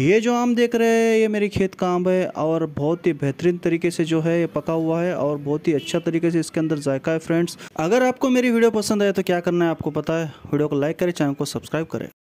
ये जो आम देख रहे हैं ये मेरे खेत का आम है और बहुत ही बेहतरीन तरीके से जो है ये पका हुआ है और बहुत ही अच्छा तरीके से इसके अंदर जायका है फ्रेंड्स अगर आपको मेरी वीडियो पसंद आए तो क्या करना है आपको पता है वीडियो को लाइक करें चैनल को सब्सक्राइब करें